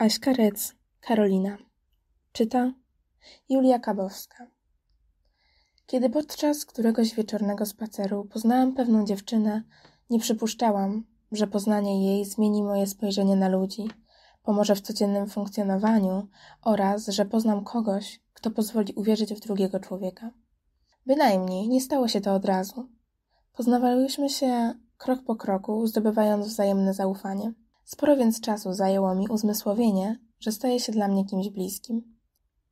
Aśka Rec, Karolina. Czyta Julia Kabowska. Kiedy podczas któregoś wieczornego spaceru poznałam pewną dziewczynę, nie przypuszczałam, że poznanie jej zmieni moje spojrzenie na ludzi, pomoże w codziennym funkcjonowaniu oraz że poznam kogoś, kto pozwoli uwierzyć w drugiego człowieka. Bynajmniej nie stało się to od razu. Poznawałyśmy się krok po kroku, zdobywając wzajemne zaufanie. Sporo więc czasu zajęło mi uzmysłowienie, że staje się dla mnie kimś bliskim.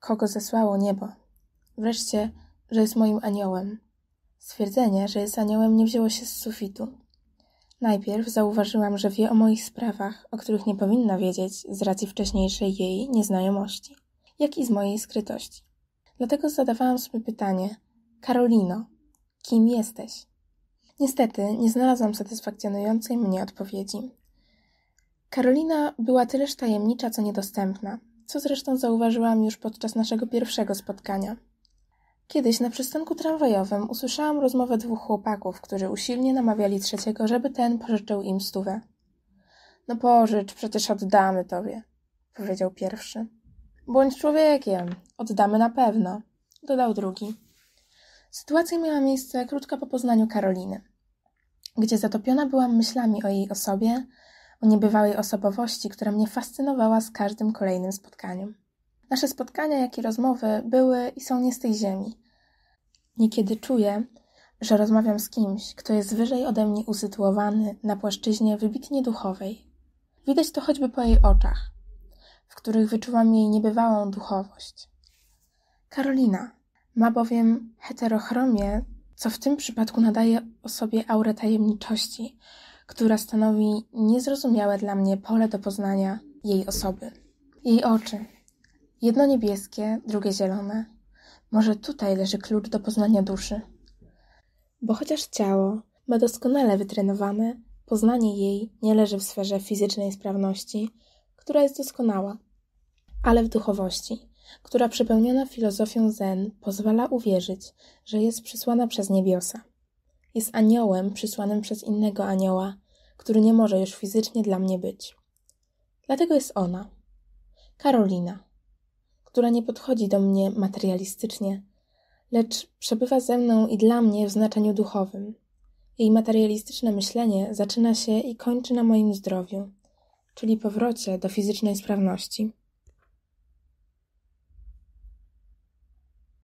Kogo zesłało niebo. Wreszcie, że jest moim aniołem. Stwierdzenie, że jest aniołem nie wzięło się z sufitu. Najpierw zauważyłam, że wie o moich sprawach, o których nie powinna wiedzieć z racji wcześniejszej jej nieznajomości, jak i z mojej skrytości. Dlatego zadawałam sobie pytanie: Karolino, kim jesteś? Niestety nie znalazłam satysfakcjonującej mnie odpowiedzi. Karolina była tyleż tajemnicza, co niedostępna, co zresztą zauważyłam już podczas naszego pierwszego spotkania. Kiedyś na przystanku tramwajowym usłyszałam rozmowę dwóch chłopaków, którzy usilnie namawiali trzeciego, żeby ten pożyczył im stówę. No pożycz, przecież oddamy tobie, powiedział pierwszy. Bądź człowiekiem, oddamy na pewno, dodał drugi. Sytuacja miała miejsce krótko po poznaniu Karoliny, gdzie zatopiona byłam myślami o jej osobie, o niebywałej osobowości, która mnie fascynowała z każdym kolejnym spotkaniem. Nasze spotkania, jak i rozmowy były i są nie z tej ziemi. Niekiedy czuję, że rozmawiam z kimś, kto jest wyżej ode mnie usytuowany na płaszczyźnie wybitnie duchowej. Widać to choćby po jej oczach, w których wyczuwam jej niebywałą duchowość. Karolina ma bowiem heterochromię, co w tym przypadku nadaje sobie aurę tajemniczości, która stanowi niezrozumiałe dla mnie pole do poznania jej osoby. Jej oczy. Jedno niebieskie, drugie zielone. Może tutaj leży klucz do poznania duszy. Bo chociaż ciało ma doskonale wytrenowane, poznanie jej nie leży w sferze fizycznej sprawności, która jest doskonała, ale w duchowości, która przepełniona filozofią Zen pozwala uwierzyć, że jest przysłana przez niebiosa. Jest aniołem przysłanym przez innego anioła, który nie może już fizycznie dla mnie być. Dlatego jest ona, Karolina, która nie podchodzi do mnie materialistycznie, lecz przebywa ze mną i dla mnie w znaczeniu duchowym. Jej materialistyczne myślenie zaczyna się i kończy na moim zdrowiu, czyli powrocie do fizycznej sprawności.